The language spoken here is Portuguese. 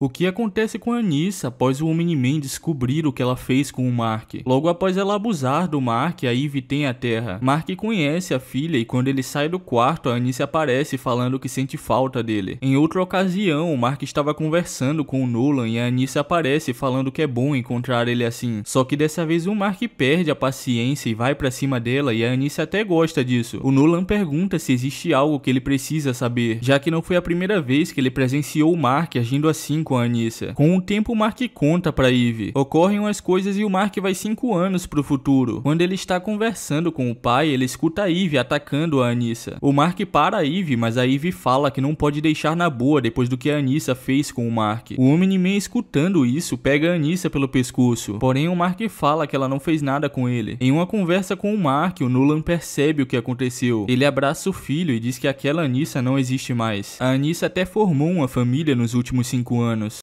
O que acontece com Anissa após o Omni-Man descobrir o que ela fez com o Mark? Logo após ela abusar do Mark, a Eve tem a Terra. Mark conhece a filha e quando ele sai do quarto, a Anissa aparece falando que sente falta dele. Em outra ocasião, o Mark estava conversando com o Nolan e a Anissa aparece falando que é bom encontrar ele assim. Só que dessa vez o Mark perde a paciência e vai para cima dela e a Anissa até gosta disso. O Nolan pergunta se existe algo que ele precisa saber, já que não foi a primeira vez que ele presenciou o Mark agindo assim com a Anissa. Com o tempo, Mark conta para Eve. Ocorrem umas coisas e o Mark vai cinco anos pro futuro. Quando ele está conversando com o pai, ele escuta Eve atacando a Anissa. O Mark para a Eve, mas a Eve fala que não pode deixar na boa depois do que a Anissa fez com o Mark. O Omni-Man escutando isso, pega a Anissa pelo pescoço. Porém, o Mark fala que ela não fez nada com ele. Em uma conversa com o Mark, o Nolan percebe o que aconteceu. Ele abraça o filho e diz que aquela Anissa não existe mais. A Anissa até formou uma família nos últimos cinco anos. anos